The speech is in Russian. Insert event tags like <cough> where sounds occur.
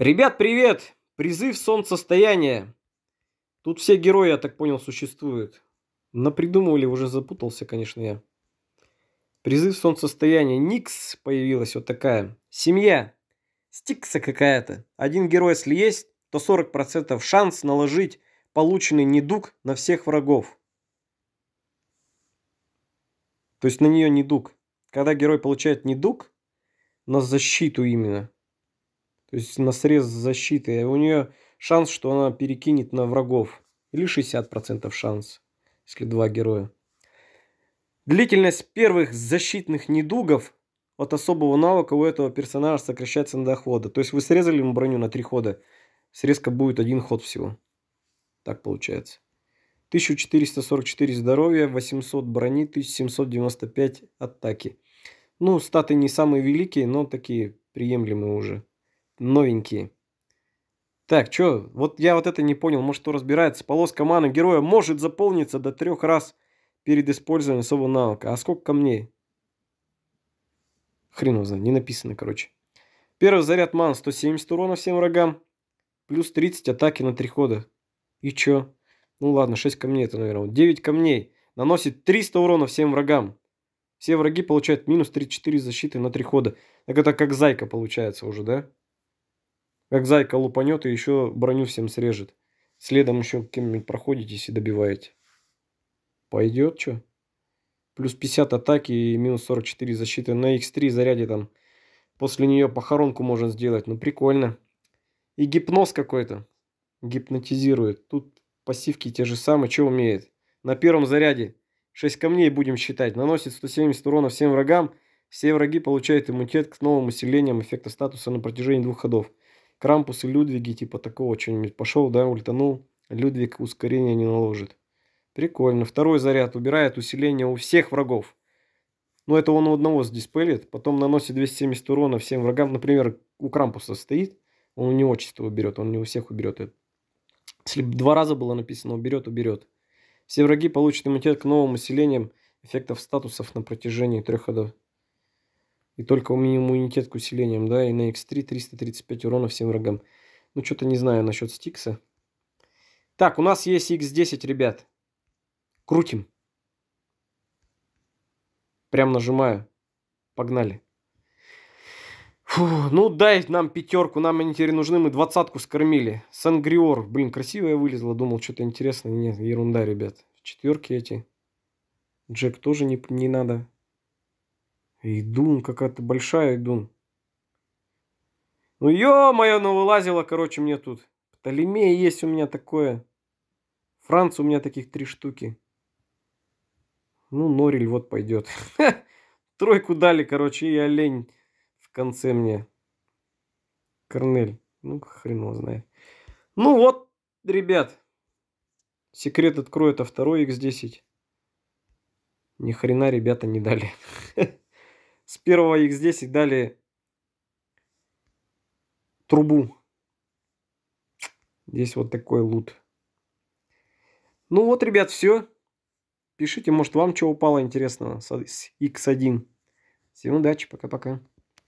Ребят, привет! Призыв солнцестояния. Тут все герои, я так понял, существуют. Напридумывали, уже запутался, конечно, я. Призыв солнцестояния. Никс появилась вот такая. Семья. Стикса какая-то. Один герой, если есть, то 40% шанс наложить полученный недуг на всех врагов. То есть на нее недуг. Когда герой получает недуг, на защиту именно – то есть на срез защиты. У нее шанс, что она перекинет на врагов. Или 60% шанс, если два героя. Длительность первых защитных недугов от особого навыка у этого персонажа сокращается на дохода. То есть вы срезали ему броню на три хода. Срезка будет один ход всего. Так получается. 1444 здоровья, 800 брони, 1795 атаки. Ну, статы не самые великие, но такие приемлемые уже новенькие. Так, что, вот я вот это не понял, может кто разбирается. Полоска маны героя может заполниться до трех раз перед использованием особого навыка. А сколько камней? Хрен его знает, не написано, короче. Первый заряд ман 170 урона всем врагам. Плюс 30 атаки на три хода. И чё? Ну ладно, 6 камней это, наверное. 9 камней. Наносит 300 урона всем врагам. Все враги получают минус 34 защиты на три хода. Так это как зайка получается уже, да? Как зайка лупанет и еще броню всем срежет. Следом еще кем-нибудь проходитесь и добиваете. Пойдет что? Плюс 50 атаки и минус 44 защиты на x3 заряде там. После нее похоронку можно сделать. Ну прикольно. И гипноз какой-то. Гипнотизирует. Тут пассивки те же самые. Что умеет? На первом заряде 6 камней будем считать. Наносит 170 урона всем врагам. Все враги получают иммунитет к новым усилениям эффекта статуса на протяжении двух ходов. Крампус и Людвиги типа такого что-нибудь пошел, да, ультанул. Людвиг ускорение не наложит. Прикольно. Второй заряд убирает усиление у всех врагов. Но ну, это он у одного здесь пылит, потом наносит 270 урона всем врагам. Например, у Крампуса стоит, он у него чисто уберет, он не у всех уберет это. Если бы два раза было написано «уберет, уберет». Все враги получат иммунитет к новым усилениям эффектов статусов на протяжении трех ходов. И только у меня иммунитет к усилениям, да, и на X3 335 урона всем врагам. Ну, что-то не знаю насчет Стикса. Так, у нас есть X10, ребят. Крутим. Прям нажимаю. Погнали. Фу, ну дай нам пятерку, нам они теперь нужны, мы двадцатку скормили. Сангриор, блин, красивая вылезла, думал, что-то интересное. Нет, ерунда, ребят. Четверки эти. Джек тоже не, не надо. Идун, какая-то большая идун. Ну ё-моё, ну вылазила, короче, мне тут. Птолемея есть у меня такое. Франц у меня таких три штуки. Ну, Норель вот пойдет. <laughs> Тройку дали, короче, и олень в конце мне. Корнель. Ну, хрен его знает. Ну вот, ребят. Секрет открою, это а второй X10. Ни хрена ребята не дали. <laughs> с первого x10 дали трубу. Здесь вот такой лут. Ну вот, ребят, все. Пишите, может, вам что упало интересного с x1. Всем удачи, пока-пока.